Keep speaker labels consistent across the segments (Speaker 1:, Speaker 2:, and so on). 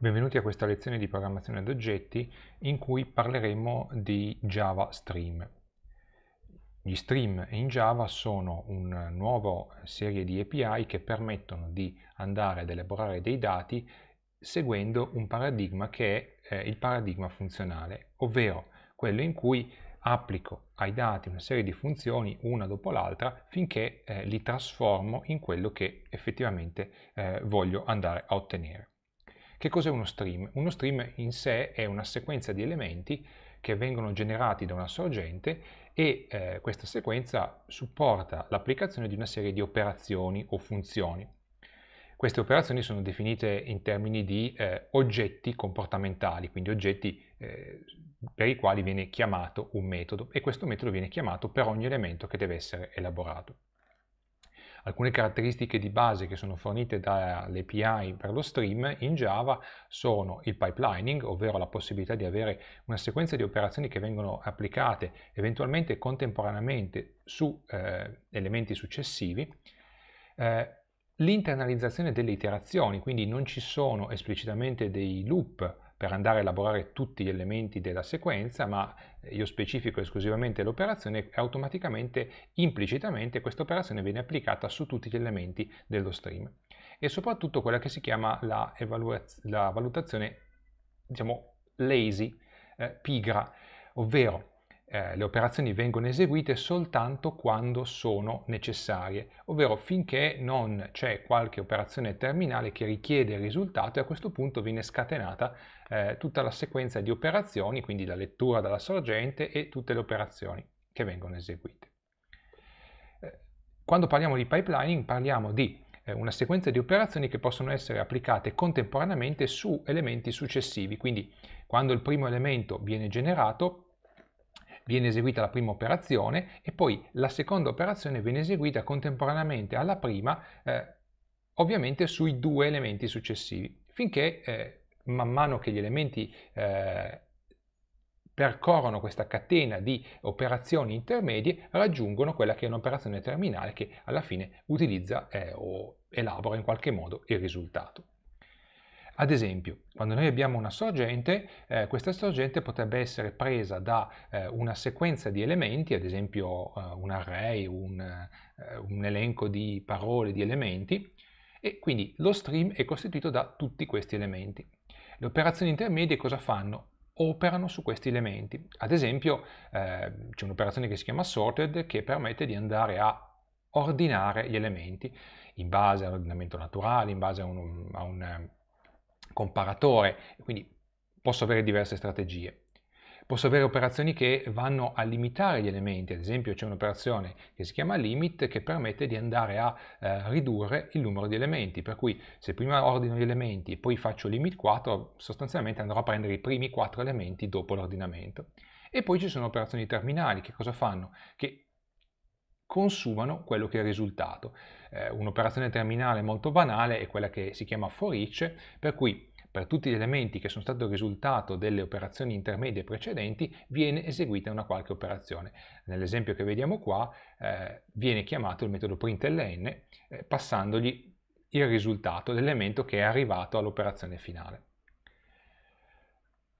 Speaker 1: Benvenuti a questa lezione di programmazione ad oggetti in cui parleremo di Java Stream. Gli stream in Java sono una nuova serie di API che permettono di andare ad elaborare dei dati seguendo un paradigma che è eh, il paradigma funzionale, ovvero quello in cui applico ai dati una serie di funzioni una dopo l'altra finché eh, li trasformo in quello che effettivamente eh, voglio andare a ottenere. Che cos'è uno stream? Uno stream in sé è una sequenza di elementi che vengono generati da una sorgente e eh, questa sequenza supporta l'applicazione di una serie di operazioni o funzioni. Queste operazioni sono definite in termini di eh, oggetti comportamentali, quindi oggetti eh, per i quali viene chiamato un metodo e questo metodo viene chiamato per ogni elemento che deve essere elaborato. Alcune caratteristiche di base che sono fornite dall'API per lo stream in Java sono il pipelining, ovvero la possibilità di avere una sequenza di operazioni che vengono applicate eventualmente contemporaneamente su eh, elementi successivi, eh, l'internalizzazione delle iterazioni, quindi non ci sono esplicitamente dei loop per andare a elaborare tutti gli elementi della sequenza, ma io specifico esclusivamente l'operazione e automaticamente, implicitamente, questa operazione viene applicata su tutti gli elementi dello stream. E soprattutto quella che si chiama la, la valutazione, diciamo, lazy, eh, pigra, ovvero eh, le operazioni vengono eseguite soltanto quando sono necessarie, ovvero finché non c'è qualche operazione terminale che richiede il risultato e a questo punto viene scatenata eh, tutta la sequenza di operazioni, quindi la lettura dalla sorgente e tutte le operazioni che vengono eseguite. Eh, quando parliamo di pipelining parliamo di eh, una sequenza di operazioni che possono essere applicate contemporaneamente su elementi successivi, quindi quando il primo elemento viene generato viene eseguita la prima operazione e poi la seconda operazione viene eseguita contemporaneamente alla prima, eh, ovviamente sui due elementi successivi, finché eh, man mano che gli elementi eh, percorrono questa catena di operazioni intermedie raggiungono quella che è un'operazione terminale che alla fine utilizza eh, o elabora in qualche modo il risultato. Ad esempio, quando noi abbiamo una sorgente, eh, questa sorgente potrebbe essere presa da eh, una sequenza di elementi, ad esempio eh, un array, un, eh, un elenco di parole, di elementi, e quindi lo stream è costituito da tutti questi elementi. Le operazioni intermedie cosa fanno? operano su questi elementi. Ad esempio eh, c'è un'operazione che si chiama sorted che permette di andare a ordinare gli elementi in base all'ordinamento naturale, in base a un, a un eh, comparatore, quindi posso avere diverse strategie posso avere operazioni che vanno a limitare gli elementi, ad esempio c'è un'operazione che si chiama limit che permette di andare a eh, ridurre il numero di elementi, per cui se prima ordino gli elementi e poi faccio limit 4, sostanzialmente andrò a prendere i primi 4 elementi dopo l'ordinamento. E poi ci sono operazioni terminali, che cosa fanno? Che consumano quello che è il risultato. Eh, Un'operazione terminale molto banale è quella che si chiama for each, per cui per tutti gli elementi che sono stati il risultato delle operazioni intermedie precedenti, viene eseguita una qualche operazione. Nell'esempio che vediamo qua eh, viene chiamato il metodo println eh, passandogli il risultato, l'elemento che è arrivato all'operazione finale.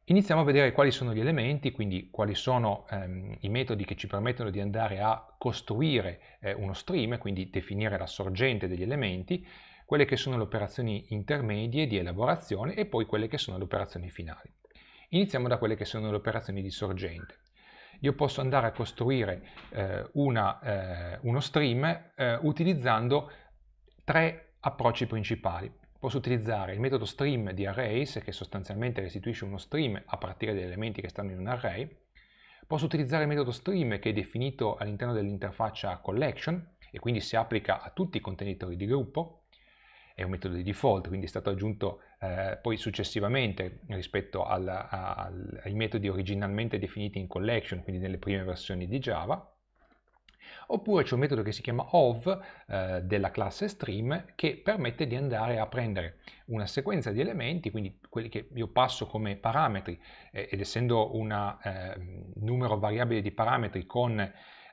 Speaker 1: Iniziamo a vedere quali sono gli elementi, quindi quali sono ehm, i metodi che ci permettono di andare a costruire eh, uno stream, quindi definire la sorgente degli elementi, quelle che sono le operazioni intermedie di elaborazione e poi quelle che sono le operazioni finali. Iniziamo da quelle che sono le operazioni di sorgente. Io posso andare a costruire eh, una, eh, uno stream eh, utilizzando tre approcci principali. Posso utilizzare il metodo stream di arrays, che sostanzialmente restituisce uno stream a partire dagli elementi che stanno in un array. Posso utilizzare il metodo stream che è definito all'interno dell'interfaccia collection e quindi si applica a tutti i contenitori di gruppo è un metodo di default, quindi è stato aggiunto eh, poi successivamente rispetto al, al, ai metodi originalmente definiti in collection, quindi nelle prime versioni di Java. Oppure c'è un metodo che si chiama of eh, della classe stream che permette di andare a prendere una sequenza di elementi, quindi quelli che io passo come parametri, eh, ed essendo un eh, numero variabile di parametri con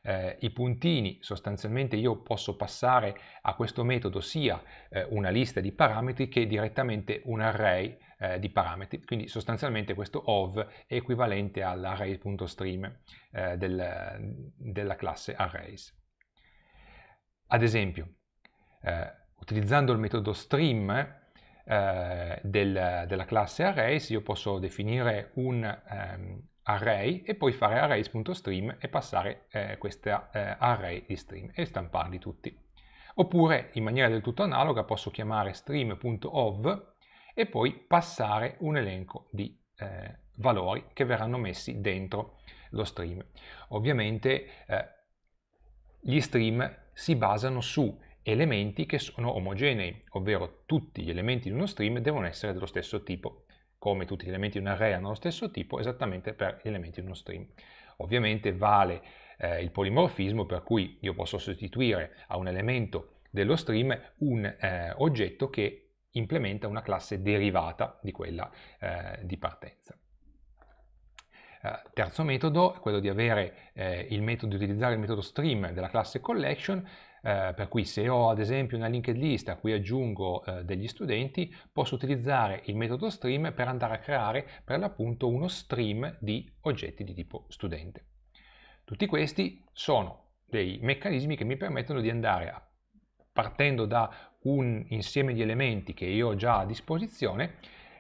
Speaker 1: eh, i puntini, sostanzialmente io posso passare a questo metodo sia eh, una lista di parametri che direttamente un array eh, di parametri, quindi sostanzialmente questo ov è equivalente all'array.stream eh, del, della classe arrays. Ad esempio, eh, utilizzando il metodo stream, eh, del, della classe arrays io posso definire un, um, array e poi fare arrays.stream e passare eh, questa eh, array di stream e stamparli tutti. Oppure in maniera del tutto analoga posso chiamare stream.ov e poi passare un elenco di eh, valori che verranno messi dentro lo stream. Ovviamente eh, gli stream si basano su elementi che sono omogenei, ovvero tutti gli elementi di uno stream devono essere dello stesso tipo come tutti gli elementi di un array hanno lo stesso tipo, esattamente per gli elementi di uno string. Ovviamente vale eh, il polimorfismo per cui io posso sostituire a un elemento dello stream un eh, oggetto che implementa una classe derivata di quella eh, di partenza. Eh, terzo metodo è quello di, avere, eh, il metodo, di utilizzare il metodo stream della classe collection eh, per cui se ho ad esempio una linked list a cui aggiungo eh, degli studenti, posso utilizzare il metodo stream per andare a creare per l'appunto uno stream di oggetti di tipo studente. Tutti questi sono dei meccanismi che mi permettono di andare a partendo da un insieme di elementi che io ho già a disposizione,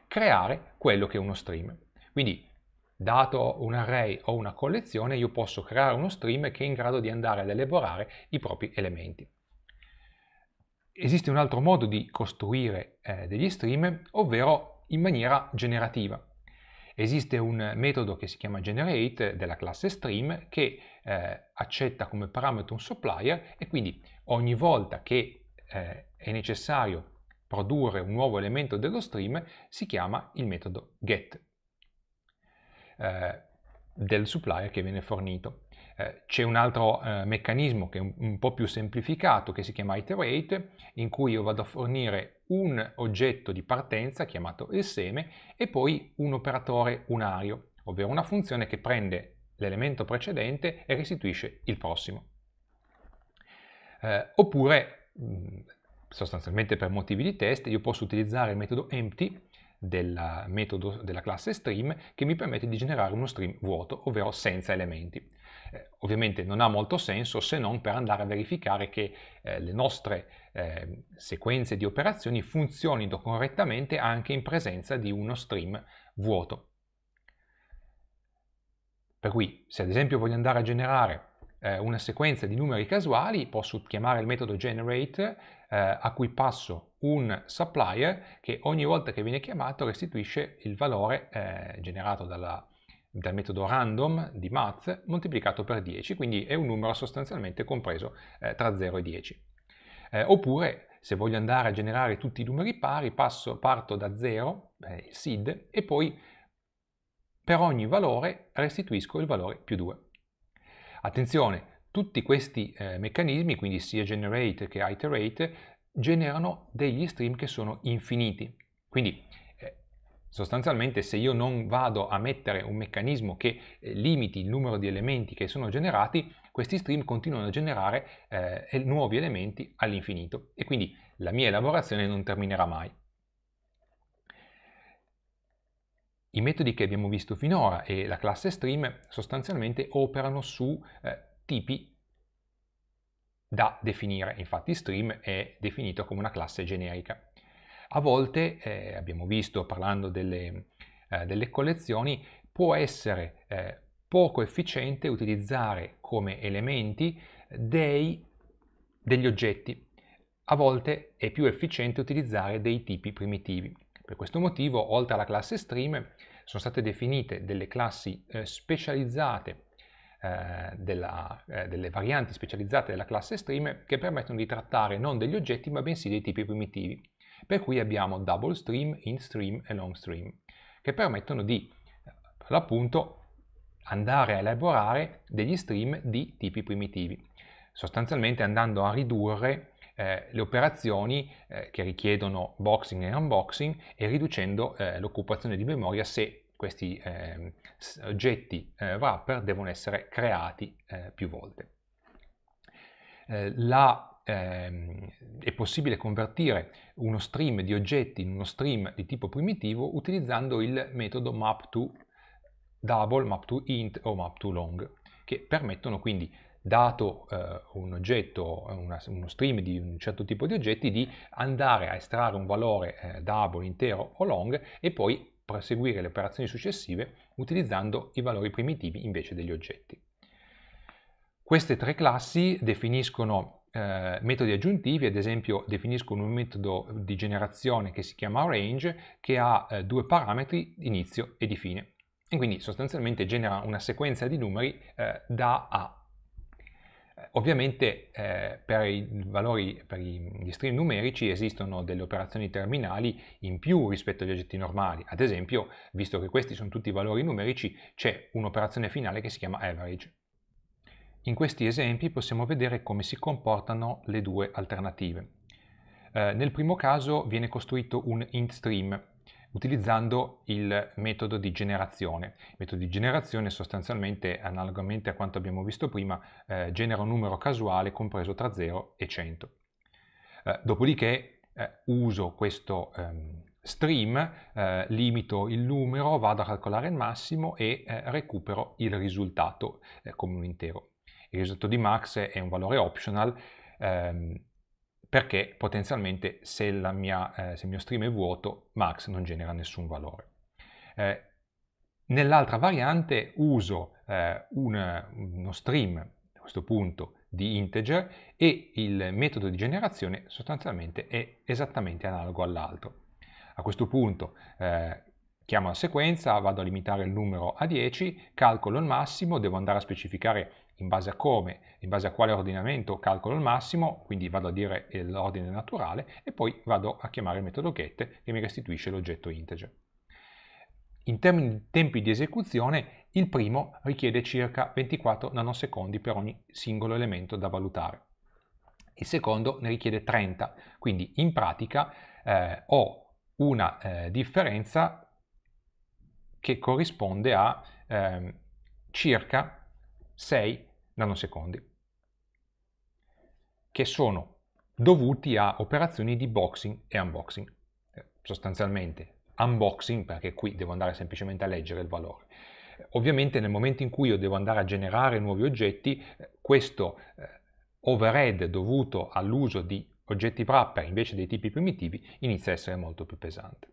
Speaker 1: creare quello che è uno stream. Quindi dato un array o una collezione, io posso creare uno stream che è in grado di andare ad elaborare i propri elementi. Esiste un altro modo di costruire eh, degli stream, ovvero in maniera generativa. Esiste un metodo che si chiama generate eh, della classe stream che eh, accetta come parametro un supplier e quindi ogni volta che eh, è necessario produrre un nuovo elemento dello stream si chiama il metodo get eh, del supplier che viene fornito. Eh, c'è un altro eh, meccanismo che è un, un po' più semplificato che si chiama iterate in cui io vado a fornire un oggetto di partenza chiamato il seme e poi un operatore unario, ovvero una funzione che prende l'elemento precedente e restituisce il prossimo. Eh, oppure, sostanzialmente per motivi di test, io posso utilizzare il metodo empty del metodo della classe stream che mi permette di generare uno stream vuoto, ovvero senza elementi. Eh, ovviamente non ha molto senso se non per andare a verificare che eh, le nostre eh, sequenze di operazioni funzionino correttamente anche in presenza di uno stream vuoto. Per cui se ad esempio voglio andare a generare eh, una sequenza di numeri casuali, posso chiamare il metodo generate eh, a cui passo un supplier che ogni volta che viene chiamato restituisce il valore eh, generato dalla, dal metodo random di math moltiplicato per 10, quindi è un numero sostanzialmente compreso eh, tra 0 e 10. Eh, oppure se voglio andare a generare tutti i numeri pari, passo, parto da 0, eh, il SID, e poi per ogni valore restituisco il valore più 2. Attenzione, tutti questi eh, meccanismi, quindi sia generate che iterate, generano degli stream che sono infiniti. Quindi eh, sostanzialmente se io non vado a mettere un meccanismo che eh, limiti il numero di elementi che sono generati, questi stream continuano a generare eh, nuovi elementi all'infinito e quindi la mia elaborazione non terminerà mai. I metodi che abbiamo visto finora e la classe stream sostanzialmente operano su eh, tipi da definire, infatti stream è definito come una classe generica. A volte, eh, abbiamo visto parlando delle, eh, delle collezioni, può essere eh, poco efficiente utilizzare come elementi dei, degli oggetti. A volte è più efficiente utilizzare dei tipi primitivi. Per questo motivo, oltre alla classe stream, sono state definite delle classi eh, specializzate eh, della, eh, delle varianti specializzate della classe stream che permettono di trattare non degli oggetti ma bensì dei tipi primitivi. Per cui abbiamo double stream, in stream e long stream che permettono di eh, appunto andare a elaborare degli stream di tipi primitivi sostanzialmente andando a ridurre eh, le operazioni eh, che richiedono boxing e unboxing e riducendo eh, l'occupazione di memoria se questi ehm, oggetti eh, wrapper devono essere creati eh, più volte. Eh, la, ehm, è possibile convertire uno stream di oggetti in uno stream di tipo primitivo utilizzando il metodo map to double, map to int o map to long che permettono quindi dato eh, un oggetto, una, uno stream di un certo tipo di oggetti, di andare a estrarre un valore eh, double, intero o long e poi proseguire le operazioni successive utilizzando i valori primitivi invece degli oggetti. Queste tre classi definiscono eh, metodi aggiuntivi, ad esempio definiscono un metodo di generazione che si chiama range che ha eh, due parametri inizio e di fine e quindi sostanzialmente genera una sequenza di numeri eh, da a Ovviamente eh, per i valori, per gli stream numerici esistono delle operazioni terminali in più rispetto agli oggetti normali. Ad esempio, visto che questi sono tutti valori numerici, c'è un'operazione finale che si chiama average. In questi esempi possiamo vedere come si comportano le due alternative. Eh, nel primo caso viene costruito un int stream utilizzando il metodo di generazione. Il metodo di generazione sostanzialmente, analogamente a quanto abbiamo visto prima, eh, genera un numero casuale compreso tra 0 e 100. Eh, dopodiché eh, uso questo ehm, stream, eh, limito il numero, vado a calcolare il massimo e eh, recupero il risultato eh, come un intero. Il risultato di max è un valore optional, ehm, perché potenzialmente se, mia, eh, se, il mio stream è vuoto max non genera nessun valore. Eh, Nell'altra variante uso eh, un, uno stream, a questo punto, di integer e il metodo di generazione sostanzialmente è esattamente analogo all'altro. A questo punto eh, chiamo la sequenza, vado a limitare il numero a 10, calcolo il massimo, devo andare a specificare in base a come, in base a quale ordinamento calcolo il massimo, quindi vado a dire l'ordine naturale e poi vado a chiamare il metodo get che mi restituisce l'oggetto integer. In termini di tempi di esecuzione, il primo richiede circa 24 nanosecondi per ogni singolo elemento da valutare. Il secondo ne richiede 30, quindi in pratica eh, ho una eh, differenza che corrisponde a eh, circa 6 nanosecondi, che sono dovuti a operazioni di boxing e unboxing. Eh, sostanzialmente unboxing perché qui devo andare semplicemente a leggere il valore. Ovviamente nel momento in cui io devo andare a generare nuovi oggetti, eh, questo eh, overhead dovuto all'uso di oggetti wrapper invece dei tipi primitivi inizia a essere molto più pesante.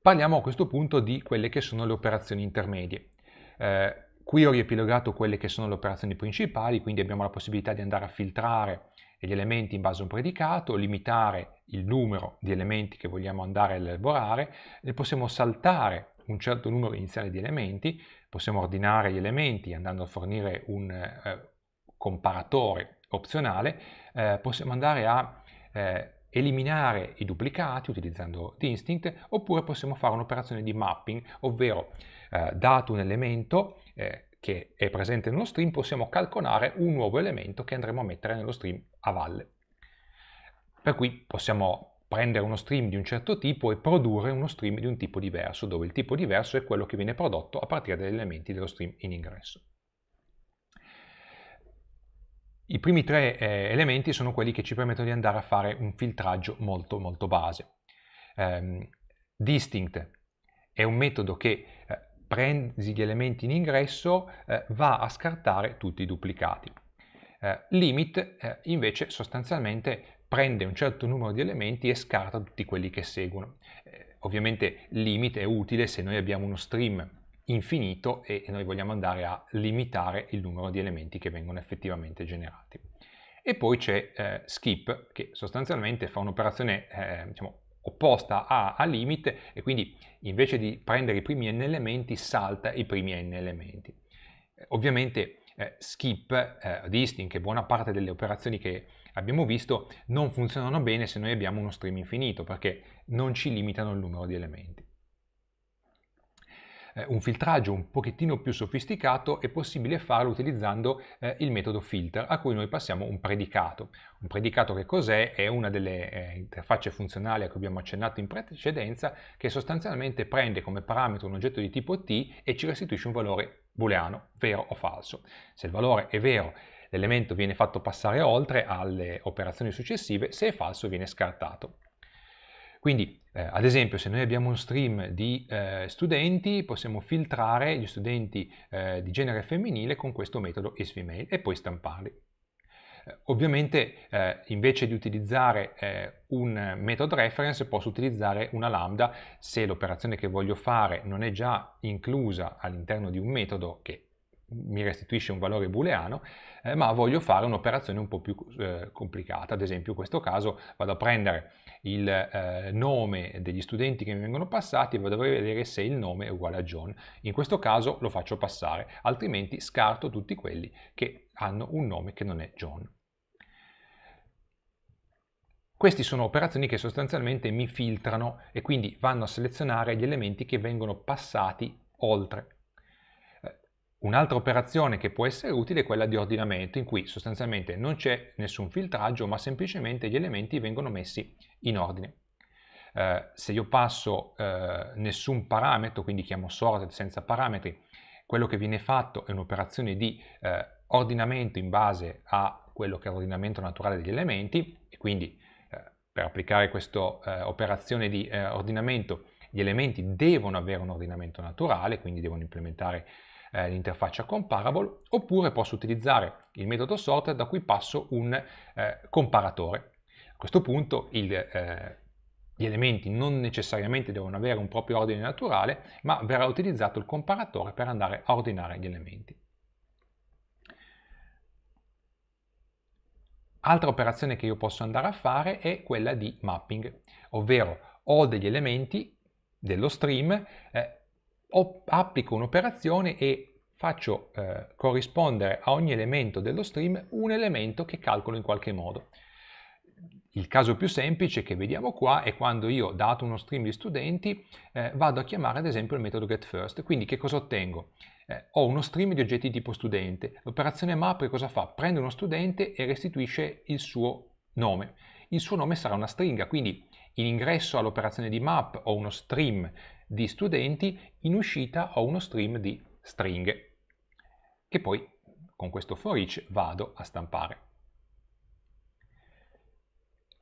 Speaker 1: Parliamo a questo punto di quelle che sono le operazioni intermedie. Eh, Qui ho riepilogato quelle che sono le operazioni principali, quindi abbiamo la possibilità di andare a filtrare gli elementi in base a un predicato, limitare il numero di elementi che vogliamo andare a elaborare, ne possiamo saltare un certo numero iniziale di elementi, possiamo ordinare gli elementi andando a fornire un eh, comparatore opzionale, eh, possiamo andare a eh, eliminare i duplicati utilizzando Instinct, oppure possiamo fare un'operazione di mapping, ovvero eh, dato un elemento eh, che è presente nello stream, possiamo calcolare un nuovo elemento che andremo a mettere nello stream a valle. Per cui possiamo prendere uno stream di un certo tipo e produrre uno stream di un tipo diverso, dove il tipo diverso è quello che viene prodotto a partire dagli elementi dello stream in ingresso. I primi tre eh, elementi sono quelli che ci permettono di andare a fare un filtraggio molto molto base. Um, distinct è un metodo che prendi gli elementi in ingresso, eh, va a scartare tutti i duplicati. Eh, limit eh, invece sostanzialmente prende un certo numero di elementi e scarta tutti quelli che seguono. Eh, ovviamente limit è utile se noi abbiamo uno stream infinito e noi vogliamo andare a limitare il numero di elementi che vengono effettivamente generati. E poi c'è eh, skip che sostanzialmente fa un'operazione eh, diciamo, opposta A a limite e quindi invece di prendere i primi n elementi salta i primi n elementi. Eh, ovviamente eh, skip, eh, disting e buona parte delle operazioni che abbiamo visto non funzionano bene se noi abbiamo uno stream infinito perché non ci limitano il numero di elementi. Eh, un filtraggio un pochettino più sofisticato è possibile farlo utilizzando eh, il metodo filter a cui noi passiamo un predicato. Un predicato che cos'è? È una delle eh, interfacce funzionali a cui abbiamo accennato in precedenza che sostanzialmente prende come parametro un oggetto di tipo t e ci restituisce un valore booleano, vero o falso. Se il valore è vero l'elemento viene fatto passare oltre alle operazioni successive, se è falso viene scartato. Quindi, eh, ad esempio, se noi abbiamo un stream di eh, studenti, possiamo filtrare gli studenti eh, di genere femminile con questo metodo isFemale e poi stamparli. Eh, ovviamente eh, invece di utilizzare eh, un method reference posso utilizzare una lambda se l'operazione che voglio fare non è già inclusa all'interno di un metodo che mi restituisce un valore booleano, eh, ma voglio fare un'operazione un po' più eh, complicata. Ad esempio in questo caso vado a prendere il eh, nome degli studenti che mi vengono passati e vado a vedere se il nome è uguale a John. In questo caso lo faccio passare, altrimenti scarto tutti quelli che hanno un nome che non è John. Queste sono operazioni che sostanzialmente mi filtrano e quindi vanno a selezionare gli elementi che vengono passati oltre Un'altra operazione che può essere utile è quella di ordinamento, in cui sostanzialmente non c'è nessun filtraggio, ma semplicemente gli elementi vengono messi in ordine. Eh, se io passo eh, nessun parametro, quindi chiamo sorted senza parametri, quello che viene fatto è un'operazione di eh, ordinamento in base a quello che è l'ordinamento naturale degli elementi e quindi eh, per applicare questa eh, operazione di eh, ordinamento gli elementi devono avere un ordinamento naturale, quindi devono implementare eh, l'interfaccia comparable, oppure posso utilizzare il metodo sort da cui passo un eh, comparatore. A questo punto il, eh, gli elementi non necessariamente devono avere un proprio ordine naturale, ma verrà utilizzato il comparatore per andare a ordinare gli elementi. Altra operazione che io posso andare a fare è quella di mapping, ovvero ho degli elementi dello stream eh, applico un'operazione e faccio eh, corrispondere a ogni elemento dello stream un elemento che calcolo in qualche modo. Il caso più semplice che vediamo qua è quando io, dato uno stream di studenti, eh, vado a chiamare ad esempio il metodo getFirst. Quindi che cosa ottengo? Eh, ho uno stream di oggetti tipo studente. L'operazione map cosa fa? Prende uno studente e restituisce il suo nome. Il suo nome sarà una stringa, quindi in ingresso all'operazione di map ho uno stream di studenti, in uscita ho uno stream di stringhe, che poi con questo for each vado a stampare.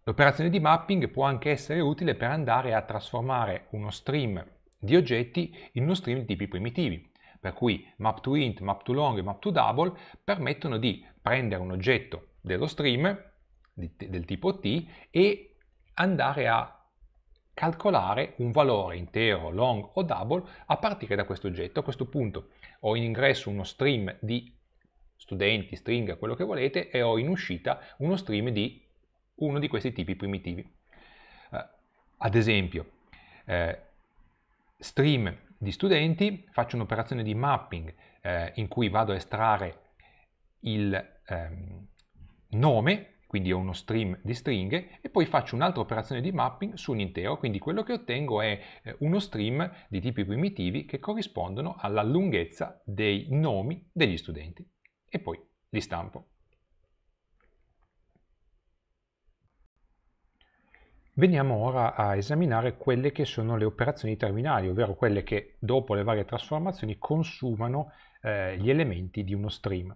Speaker 1: L'operazione di mapping può anche essere utile per andare a trasformare uno stream di oggetti in uno stream di tipi primitivi, per cui map to int, map to long e map to double permettono di prendere un oggetto dello stream del tipo t e andare a calcolare un valore intero, long o double a partire da questo oggetto. A questo punto ho in ingresso uno stream di studenti, stringa, quello che volete e ho in uscita uno stream di uno di questi tipi primitivi. Eh, ad esempio, eh, stream di studenti, faccio un'operazione di mapping eh, in cui vado a estrarre il ehm, nome quindi ho uno stream di stringhe e poi faccio un'altra operazione di mapping su un intero, quindi quello che ottengo è eh, uno stream di tipi primitivi che corrispondono alla lunghezza dei nomi degli studenti e poi li stampo. Veniamo ora a esaminare quelle che sono le operazioni terminali, ovvero quelle che dopo le varie trasformazioni consumano eh, gli elementi di uno stream.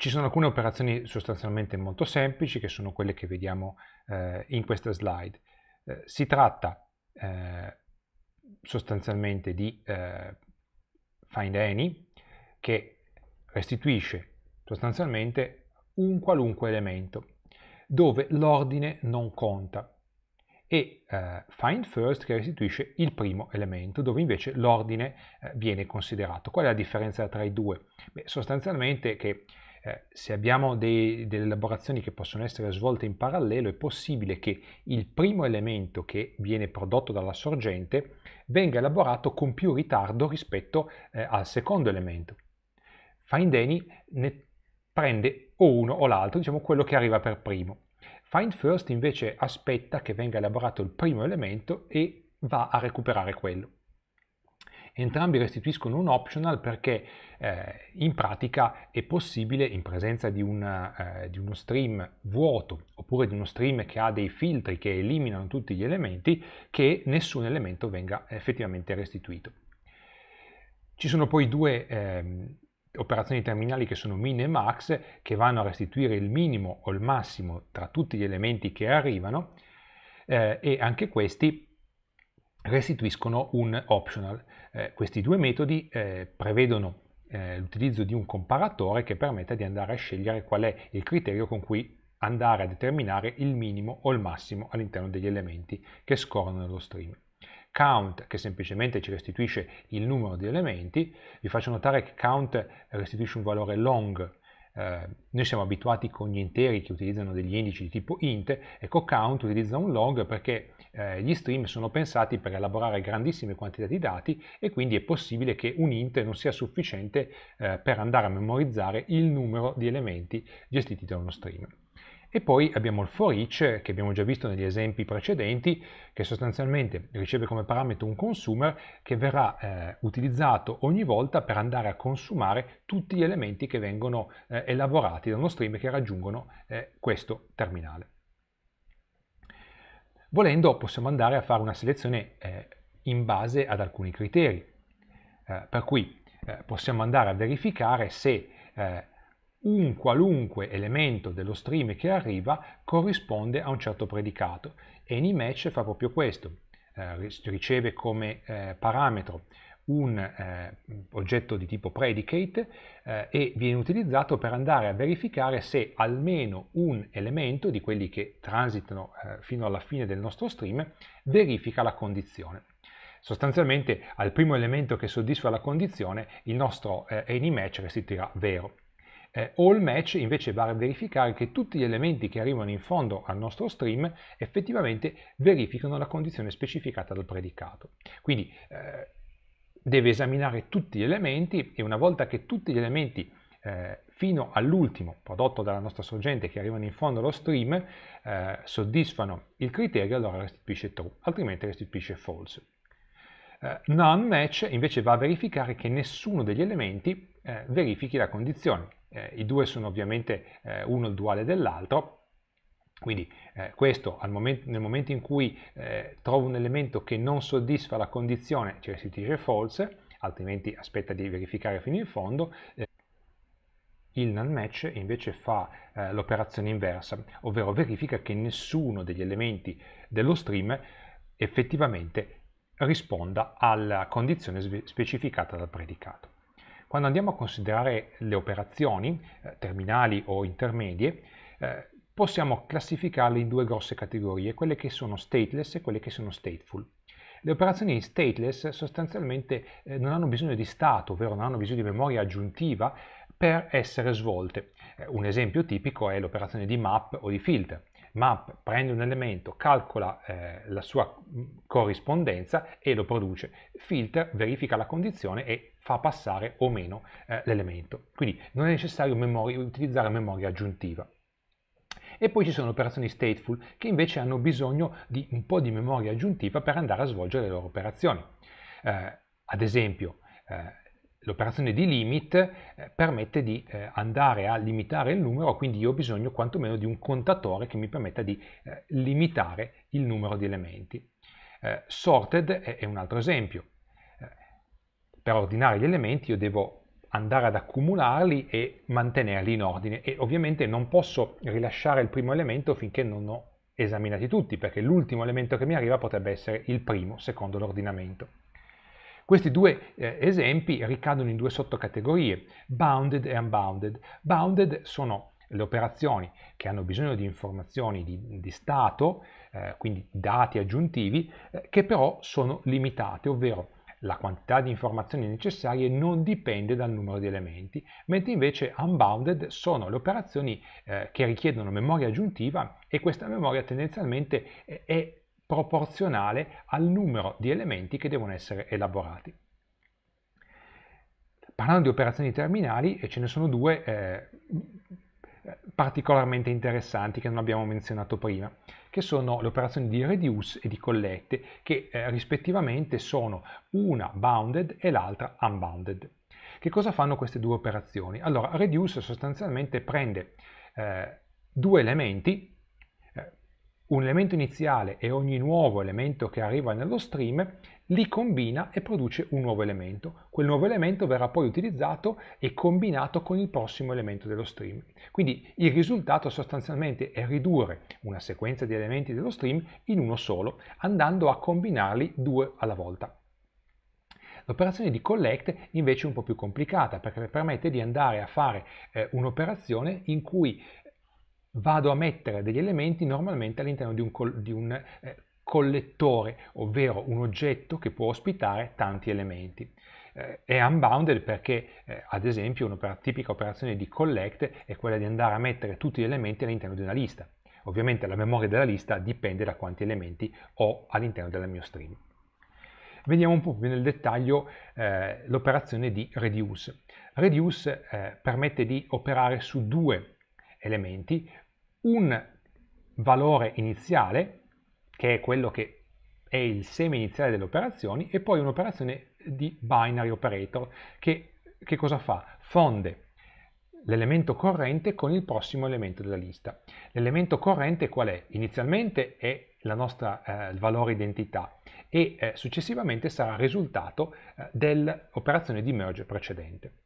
Speaker 1: Ci sono alcune operazioni sostanzialmente molto semplici che sono quelle che vediamo eh, in questa slide. Eh, si tratta eh, sostanzialmente di eh, find any che restituisce sostanzialmente un qualunque elemento dove l'ordine non conta e eh, find first che restituisce il primo elemento dove invece l'ordine eh, viene considerato. Qual è la differenza tra i due? Beh, sostanzialmente che eh, se abbiamo dei, delle elaborazioni che possono essere svolte in parallelo, è possibile che il primo elemento che viene prodotto dalla sorgente venga elaborato con più ritardo rispetto eh, al secondo elemento. Find any ne prende o uno o l'altro, diciamo quello che arriva per primo. Find first invece aspetta che venga elaborato il primo elemento e va a recuperare quello. Entrambi restituiscono un optional perché eh, in pratica è possibile, in presenza di, una, eh, di, uno stream vuoto oppure di uno stream che ha dei filtri che eliminano tutti gli elementi, che nessun elemento venga effettivamente restituito. Ci sono poi due eh, operazioni terminali che sono min e max, che vanno a restituire il minimo o il massimo tra tutti gli elementi che arrivano, eh, e anche questi restituiscono un optional. Eh, questi due metodi eh, prevedono eh, l'utilizzo di un comparatore che permetta di andare a scegliere qual è il criterio con cui andare a determinare il minimo o il massimo all'interno degli elementi che scorrono nello stream. Count che semplicemente ci restituisce il numero di elementi, vi faccio notare che count restituisce un valore long eh, noi siamo abituati con gli interi che utilizzano degli indici di tipo int, ecco count utilizza un log perché eh, gli stream sono pensati per elaborare grandissime quantità di dati e quindi è possibile che un int non sia sufficiente eh, per andare a memorizzare il numero di elementi gestiti da uno stream. E poi abbiamo il for each, che abbiamo già visto negli esempi precedenti, che sostanzialmente riceve come parametro un consumer che verrà eh, utilizzato ogni volta per andare a consumare tutti gli elementi che vengono eh, elaborati da uno stream che raggiungono eh, questo terminale. Volendo possiamo andare a fare una selezione eh, in base ad alcuni criteri, eh, per cui eh, possiamo andare a verificare se un qualunque elemento dello stream che arriva corrisponde a un certo predicato. AnyMatch fa proprio questo, eh, riceve come eh, parametro un eh, oggetto di tipo predicate eh, e viene utilizzato per andare a verificare se almeno un elemento di quelli che transitano eh, fino alla fine del nostro stream verifica la condizione. Sostanzialmente al primo elemento che soddisfa la condizione il nostro eh, AnyMatch restituirà vero eh, o match invece va a verificare che tutti gli elementi che arrivano in fondo al nostro stream effettivamente verificano la condizione specificata dal predicato. Quindi eh, deve esaminare tutti gli elementi e una volta che tutti gli elementi eh, fino all'ultimo prodotto dalla nostra sorgente che arrivano in fondo allo stream eh, soddisfano il criterio, allora restituisce true, altrimenti restituisce false. Eh, non match invece va a verificare che nessuno degli elementi eh, verifichi la condizione, eh, i due sono ovviamente eh, uno il duale dell'altro, quindi eh, questo momento, nel momento in cui eh, trovo un elemento che non soddisfa la condizione, cioè si dice false, altrimenti aspetta di verificare fino in fondo, eh, il non match invece fa eh, l'operazione inversa, ovvero verifica che nessuno degli elementi dello stream effettivamente risponda alla condizione specificata dal predicato. Quando andiamo a considerare le operazioni, eh, terminali o intermedie, eh, possiamo classificarle in due grosse categorie, quelle che sono stateless e quelle che sono stateful. Le operazioni stateless sostanzialmente eh, non hanno bisogno di stato, ovvero non hanno bisogno di memoria aggiuntiva per essere svolte. Eh, un esempio tipico è l'operazione di map o di filter ma prende un elemento, calcola eh, la sua mm, corrispondenza e lo produce. Filter verifica la condizione e fa passare o meno eh, l'elemento. Quindi non è necessario memoria, utilizzare memoria aggiuntiva. E poi ci sono le operazioni stateful che invece hanno bisogno di un po' di memoria aggiuntiva per andare a svolgere le loro operazioni. Eh, ad esempio, eh, L'operazione di limit eh, permette di eh, andare a limitare il numero, quindi io ho bisogno quantomeno di un contatore che mi permetta di eh, limitare il numero di elementi. sorted è, un altro esempio. per ordinare gli elementi io devo andare ad accumularli e mantenerli in ordine e ovviamente non posso rilasciare il primo elemento finché non ho esaminati tutti perché l'ultimo elemento che mi arriva potrebbe essere il primo secondo l'ordinamento. Questi due eh, esempi ricadono in due sottocategorie, bounded e unbounded. Bounded sono le operazioni che hanno bisogno di informazioni di, di stato, eh, quindi dati aggiuntivi, eh, che però sono limitate, ovvero la quantità di informazioni necessarie non dipende dal numero di elementi, mentre invece unbounded sono le operazioni eh, che richiedono memoria aggiuntiva e questa memoria tendenzialmente eh, è proporzionale al numero di elementi che devono essere elaborati. Parlando di operazioni terminali, eh, ce ne sono due eh, particolarmente interessanti che non abbiamo menzionato prima, che sono le operazioni di reduce e di collette, che eh, rispettivamente sono una bounded e l'altra unbounded. Che cosa fanno queste due operazioni? Allora, reduce sostanzialmente prende eh, due elementi un elemento iniziale e ogni nuovo elemento che arriva nello stream li combina e produce un nuovo elemento. Quel nuovo elemento verrà poi utilizzato e combinato con il prossimo elemento dello stream. Quindi il risultato sostanzialmente è ridurre una sequenza di elementi dello stream in uno solo, andando a combinarli due alla volta. L'operazione di collect invece è un po' più complicata perché permette di andare a fare eh, un'operazione in cui vado a mettere degli elementi normalmente all'interno di un, col di un eh, collettore, ovvero un oggetto che può ospitare tanti elementi. Eh, è unbounded perché, eh, ad esempio, una tipica operazione di collect è quella di andare a mettere tutti gli elementi all'interno di una lista. Ovviamente la memoria della lista dipende da quanti elementi ho all'interno del mio stream. Vediamo un po' più nel dettaglio eh, l'operazione di reduce. Reduce eh, permette di operare su due elementi, un valore iniziale, che è quello che è il seme iniziale delle operazioni, e poi un'operazione di binary operator, che, che cosa fa? Fonde l'elemento corrente con il prossimo elemento della lista. L'elemento corrente qual è? Inizialmente è nostra, eh, il valore identità e eh, successivamente sarà il risultato eh, dell'operazione di merge precedente.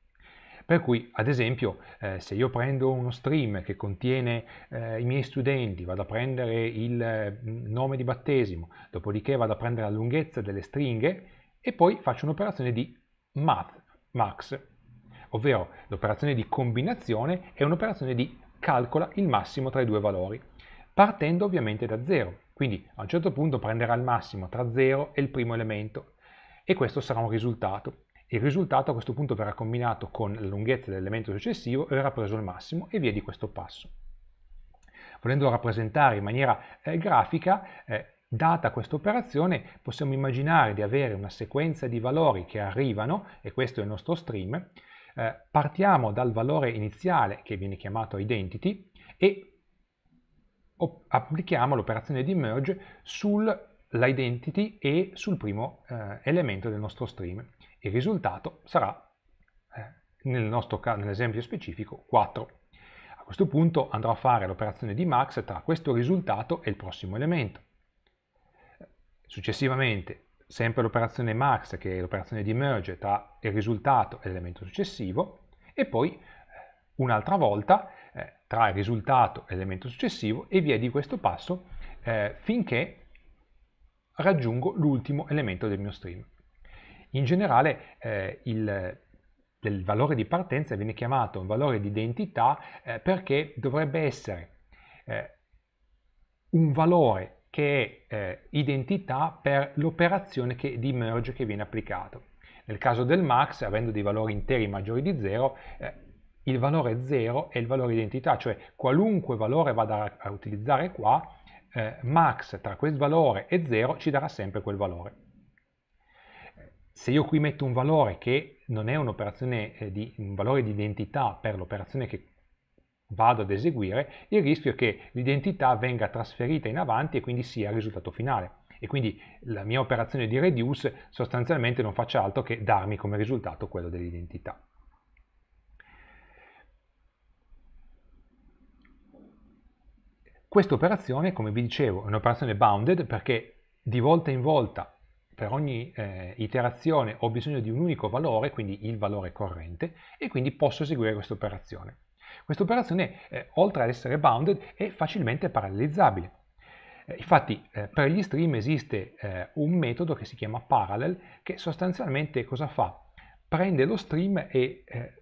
Speaker 1: Per cui, ad esempio, eh, se io prendo uno stream che contiene eh, i miei studenti, vado a prendere il mm, nome di battesimo, dopodiché vado a prendere la lunghezza delle stringhe e poi faccio un'operazione di math, max, ovvero l'operazione di combinazione è un'operazione di calcola il massimo tra i due valori, partendo ovviamente da 0. Quindi a un certo punto prenderà il massimo tra 0 e il primo elemento e questo sarà un risultato. Il risultato a questo punto verrà combinato con la lunghezza dell'elemento successivo e verrà preso il massimo e via di questo passo. Volendo rappresentare in maniera eh, grafica, eh, Data questa operazione possiamo immaginare di avere una sequenza di valori che arrivano, e questo è il nostro stream, eh, partiamo dal valore iniziale che viene chiamato identity e applichiamo l'operazione di merge sull'identity e sul primo eh, elemento del nostro stream. Il risultato sarà, eh, nel nostro caso, nell'esempio specifico, 4. A questo punto andrò a fare l'operazione di max tra questo risultato e il prossimo elemento. Successivamente, sempre l'operazione max, che è l'operazione di merge tra il risultato e l'elemento successivo, e poi eh, un'altra volta eh, tra il risultato e l'elemento successivo e via di questo passo eh, finché raggiungo l'ultimo elemento del mio stream. In generale eh, il, il, valore di partenza viene chiamato un valore di identità eh, perché dovrebbe essere eh, un valore che è eh, identità per l'operazione di merge che viene applicato. Nel caso del max, avendo dei valori interi maggiori di 0, eh, il valore 0 è il valore identità, cioè qualunque valore vada a utilizzare qua, eh, max tra quel valore e 0 ci darà sempre quel valore se io qui metto un valore che non è eh, di, un valore di identità per l'operazione che vado ad eseguire, il rischio è che l'identità venga trasferita in avanti e quindi sia il risultato finale. E quindi la mia operazione di reduce sostanzialmente non faccia altro che darmi come risultato quello dell'identità. Questa operazione, come vi dicevo, è un'operazione bounded perché di volta in volta per ogni eh, iterazione ho bisogno di un unico valore, quindi il valore corrente, e quindi posso eseguire questa operazione. Questa operazione, eh, oltre ad essere bounded, è facilmente parallelizzabile. Eh, infatti, eh, per gli stream esiste eh, un metodo che si chiama parallel, che sostanzialmente cosa fa? Prende lo stream e eh,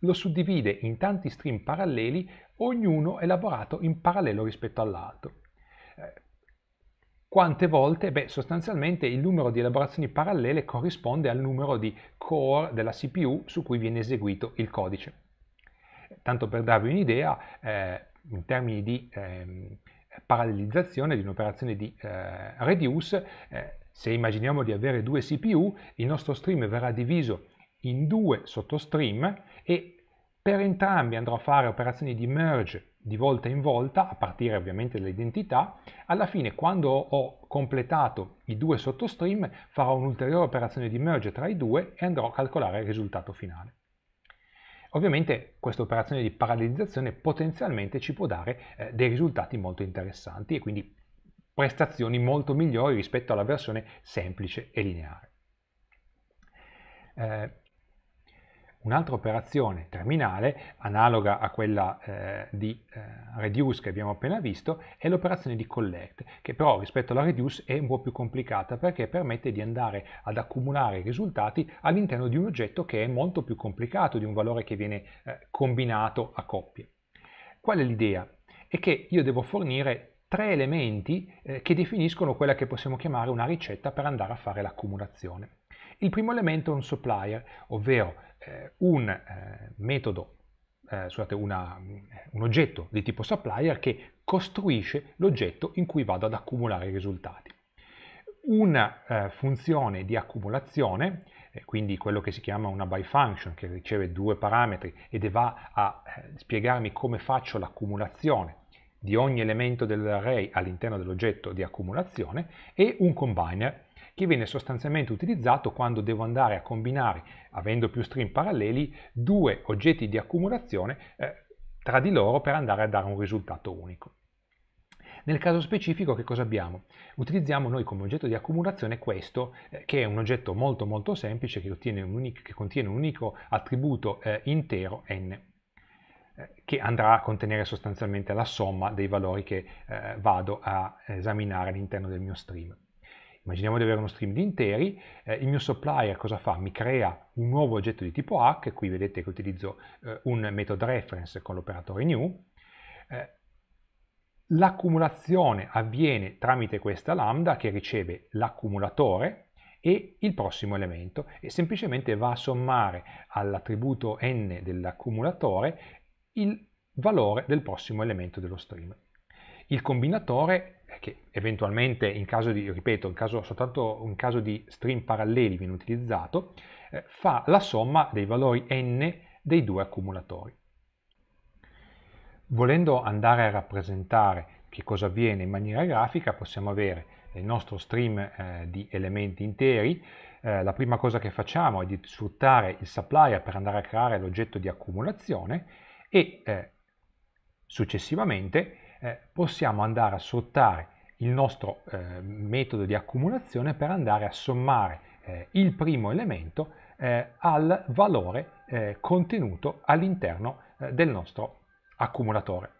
Speaker 1: lo suddivide in tanti stream paralleli, ognuno elaborato in parallelo rispetto all'altro quante volte? Beh, sostanzialmente il numero di elaborazioni parallele corrisponde al numero di core della CPU su cui viene eseguito il codice. Tanto per darvi un'idea, eh, in termini di eh, parallelizzazione di un'operazione di eh, reduce, eh, se immaginiamo di avere due CPU, il nostro stream verrà diviso in due sottostream e per entrambi andrò a fare operazioni di merge di volta in volta, a partire ovviamente dall'identità, alla fine quando ho completato i due sottostream farò un'ulteriore operazione di merge tra i due e andrò a calcolare il risultato finale. Ovviamente questa operazione di parallelizzazione potenzialmente ci può dare eh, dei risultati molto interessanti e quindi prestazioni molto migliori rispetto alla versione semplice e lineare. Eh, Un'altra operazione terminale, analoga a quella eh, di eh, reduce che abbiamo appena visto, è l'operazione di collect, che però rispetto alla reduce è un po' più complicata perché permette di andare ad accumulare risultati all'interno di un oggetto che è molto più complicato di un valore che viene eh, combinato a coppie. Qual è l'idea? È che io devo fornire tre elementi eh, che definiscono quella che possiamo chiamare una ricetta per andare a fare l'accumulazione. Il primo elemento è un supplier, ovvero eh, un eh, metodo, eh, scusate, una, un oggetto di tipo supplier che costruisce l'oggetto in cui vado ad accumulare i risultati. Una eh, funzione di accumulazione eh, quindi quello che si chiama una by function che riceve due parametri ed va a spiegarmi come faccio l'accumulazione di ogni elemento dell'array all'interno dell'oggetto di accumulazione e un combiner che viene sostanzialmente utilizzato quando devo andare a combinare, avendo più stream paralleli, due oggetti di accumulazione eh, tra di loro per andare a dare un risultato unico. Nel caso specifico che cosa abbiamo? Utilizziamo noi come oggetto di accumulazione questo, eh, che è un oggetto molto molto semplice che, un unico, che contiene un unico attributo eh, intero n eh, che andrà a contenere sostanzialmente la somma dei valori che eh, vado a esaminare all'interno del mio stream. Immaginiamo di avere uno stream di interi, eh, il mio supplier cosa fa? Mi crea un nuovo oggetto di tipo hack, qui vedete che utilizzo eh, un metodo reference con l'operatore new, eh, L'accumulazione avviene tramite questa lambda che riceve l'accumulatore e il prossimo elemento e semplicemente va a sommare all'attributo n dell'accumulatore il valore del prossimo elemento dello stream. Il combinatore che eventualmente in caso di, ripeto, in caso, soltanto in caso di stream paralleli viene utilizzato, eh, fa la somma dei valori n dei due accumulatori. Volendo andare a rappresentare che cosa avviene in maniera grafica, possiamo avere il nostro stream eh, di elementi interi, eh, la prima cosa che facciamo è di sfruttare il supplier per andare a creare l'oggetto di accumulazione e eh, successivamente eh, possiamo andare a sfruttare il nostro eh, metodo di accumulazione per andare a sommare eh, il primo elemento eh, al valore eh, contenuto all'interno eh, del nostro accumulatore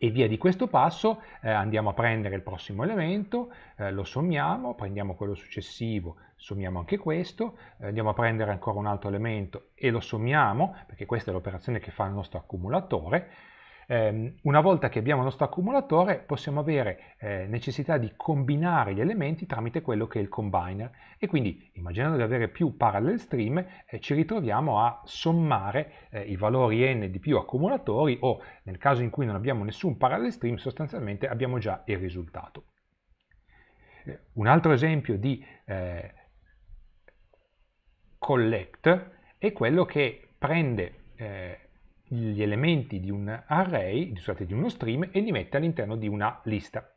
Speaker 1: e via di questo passo eh, andiamo a prendere il prossimo elemento, eh, lo sommiamo, prendiamo quello successivo, sommiamo anche questo, eh, andiamo a prendere ancora un altro elemento e lo sommiamo, perché questa è l'operazione che fa il nostro accumulatore, Ehm, una volta che abbiamo il nostro accumulatore possiamo avere eh, necessità di combinare gli elementi tramite quello che è il combiner e quindi immaginando di avere più parallel stream eh, ci ritroviamo a sommare eh, i valori n di più accumulatori o nel caso in cui non abbiamo nessun parallel stream sostanzialmente abbiamo già il risultato. Un altro esempio di eh, collect è quello che prende eh, gli elementi di un array, scusate, di uno stream e li mette all'interno di una lista.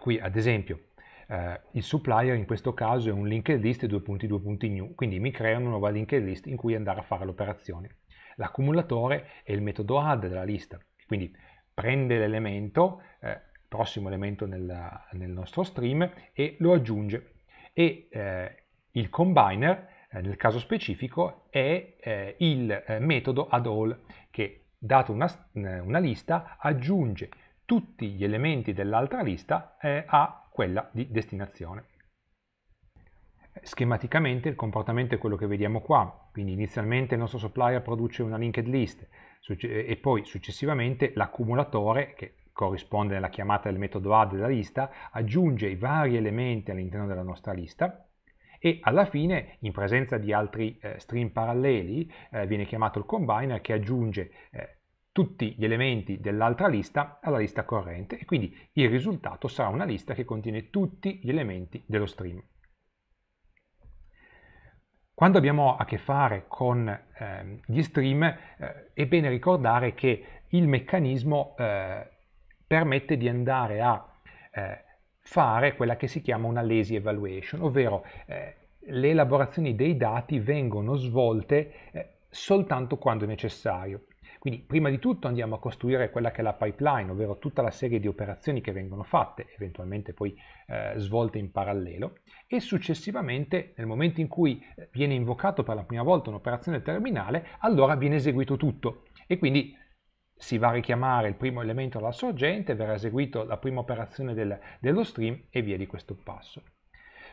Speaker 1: Qui ad esempio eh, il supplier in questo caso è un linked list 2.2.new, quindi mi crea una nuova linked list in cui andare a fare l'operazione. L'accumulatore è il metodo add della lista, quindi prende l'elemento, eh, prossimo elemento nel, nel, nostro stream, e lo aggiunge. E eh, il combiner eh, nel caso specifico è eh, il eh, metodo add all che dato una, una, lista aggiunge tutti gli elementi dell'altra lista a quella di destinazione. Schematicamente il comportamento è quello che vediamo qua, quindi inizialmente il nostro supplier produce una linked list e poi successivamente l'accumulatore, che corrisponde alla chiamata del metodo add della lista, aggiunge i vari elementi all'interno della nostra lista e alla fine in presenza di altri eh, stream paralleli eh, viene chiamato il combiner che aggiunge eh, tutti gli elementi dell'altra lista alla lista corrente e quindi il risultato sarà una lista che contiene tutti gli elementi dello stream. Quando abbiamo a che fare con eh, gli stream eh, è bene ricordare che il meccanismo eh, permette di andare a eh, fare quella che si chiama una lazy evaluation, ovvero eh, le elaborazioni dei dati vengono svolte eh, soltanto quando necessario. Quindi prima di tutto andiamo a costruire quella che è la pipeline, ovvero tutta la serie di operazioni che vengono fatte, eventualmente poi eh, svolte in parallelo, e successivamente nel momento in cui eh, viene invocato per la prima volta un'operazione terminale, allora viene eseguito tutto e quindi si va a richiamare il primo elemento alla sorgente, verrà eseguita la prima operazione del, dello stream e via di questo passo.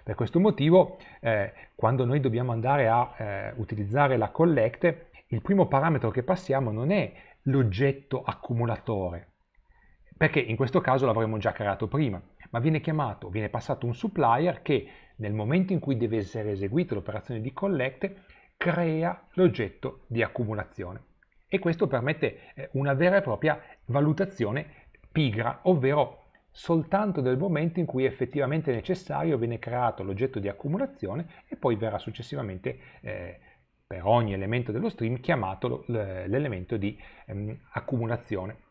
Speaker 1: Per questo motivo, eh, quando noi dobbiamo andare a eh, utilizzare la collect, il primo parametro che passiamo non è l'oggetto accumulatore, perché in questo caso l'avremmo già creato prima, ma viene chiamato, viene passato un supplier che nel momento in cui deve essere eseguita l'operazione di collect, crea l'oggetto di accumulazione e questo permette eh, una vera e propria valutazione pigra, ovvero soltanto del momento in cui è effettivamente necessario viene creato l'oggetto di accumulazione e poi verrà successivamente eh, per ogni elemento dello stream chiamato l'elemento di ehm, accumulazione.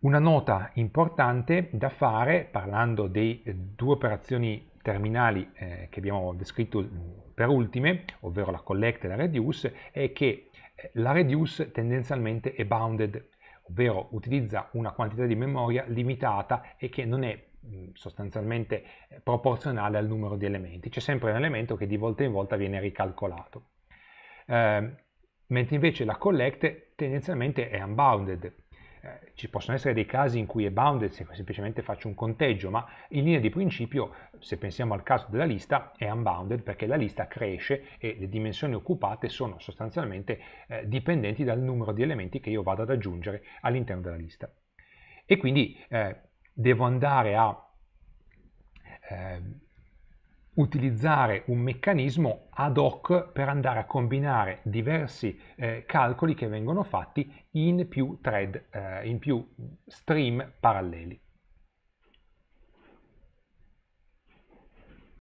Speaker 1: Una nota importante da fare, parlando dei due operazioni terminali eh, che abbiamo descritto mm, per ultime, ovvero la collect e la reduce, è che eh, la reduce tendenzialmente è bounded, ovvero utilizza una quantità di memoria limitata e che non è mm, sostanzialmente eh, proporzionale al numero di elementi. C'è sempre un elemento che di volta in volta viene ricalcolato. Eh, mentre invece la collect tendenzialmente è unbounded, eh, ci possono essere dei casi in cui è bounded se semplicemente faccio un conteggio, ma in linea di principio, se pensiamo al caso della lista, è unbounded perché la lista cresce e le dimensioni occupate sono sostanzialmente eh, dipendenti dal numero di elementi che io vado ad aggiungere all'interno della lista. E quindi eh, devo andare a eh, utilizzare un meccanismo ad hoc per andare a combinare diversi eh, calcoli che vengono fatti in più thread, eh, in più stream paralleli.